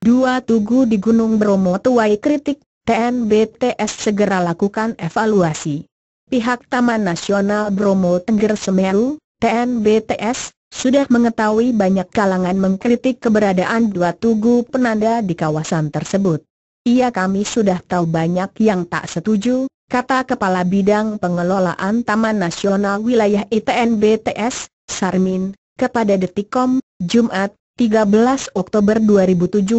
Dua Tugu di Gunung Bromo tuai kritik, TNBTS segera lakukan evaluasi. Pihak Taman Nasional Bromo Tengger Semeru, TNBTS, sudah mengetahui banyak kalangan mengkritik keberadaan dua tugu penanda di kawasan tersebut. Iya kami sudah tahu banyak yang tak setuju, kata Kepala Bidang Pengelolaan Taman Nasional Wilayah ITNBTS, Sarmin, kepada Detikom, Jumat 13 Oktober 2017.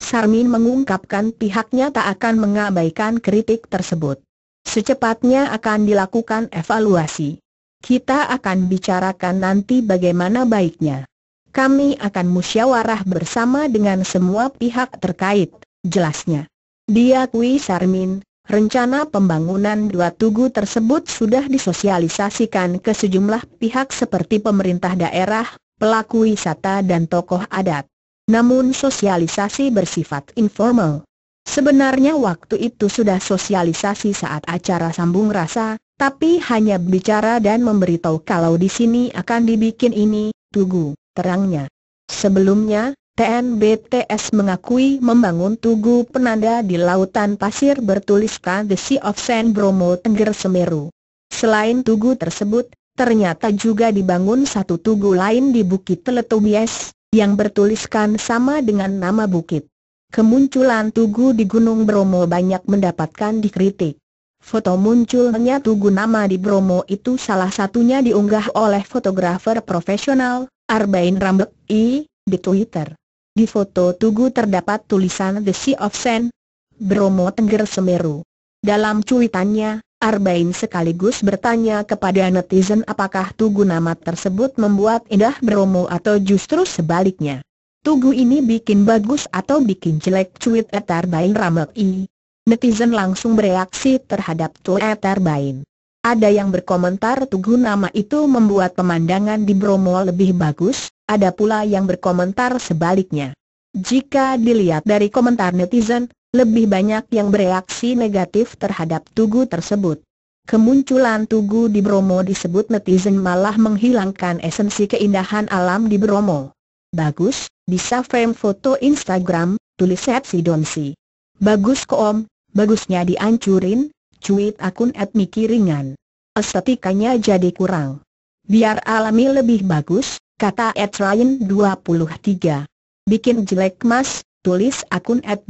Sarmin mengungkapkan pihaknya tak akan mengabaikan kritik tersebut. Secepatnya akan dilakukan evaluasi. Kita akan bicarakan nanti bagaimana baiknya. Kami akan musyawarah bersama dengan semua pihak terkait, jelasnya. Diakui Sarmin, rencana pembangunan dua tugu tersebut sudah disosialisasikan ke sejumlah pihak seperti pemerintah daerah, pelaku wisata dan tokoh adat. Namun sosialisasi bersifat informal. Sebenarnya waktu itu sudah sosialisasi saat acara sambung rasa, tapi hanya bicara dan memberitahu kalau di sini akan dibikin ini, tugu, terangnya. Sebelumnya, TNBTS mengakui membangun tugu penanda di lautan pasir bertuliskan The Sea of San Bromo Tengger Semeru. Selain tugu tersebut, ternyata juga dibangun satu tugu lain di Bukit Teletubies, yang bertuliskan sama dengan nama bukit. Kemunculan tugu di Gunung Bromo banyak mendapatkan dikritik. Foto munculnya tugu nama di Bromo itu salah satunya diunggah oleh fotografer profesional, Arbain Rambek I, di Twitter. Di foto tugu terdapat tulisan The Sea of Sand, Bromo Tengger Semeru. Dalam cuitannya, Arbain sekaligus bertanya kepada netizen apakah tugu nama tersebut membuat indah Bromo atau justru sebaliknya. Tugu ini bikin bagus atau bikin jelek cuit Etarbain Ramai. Netizen langsung bereaksi terhadap cuit Etarbain. Ada yang berkomentar tugu nama itu membuat pemandangan di Bromo lebih bagus, ada pula yang berkomentar sebaliknya. Jika dilihat dari komentar netizen, lebih banyak yang bereaksi negatif terhadap tugu tersebut. Kemunculan tugu di Bromo disebut netizen malah menghilangkan esensi keindahan alam di Bromo. Bagus, bisa frame foto Instagram, tulis at Donsi. Bagus Om, bagusnya diancurin, cuit akun at Miki Ringan. Estetikanya jadi kurang. Biar alami lebih bagus, kata at Ryan 23. Bikin jelek mas, tulis akun at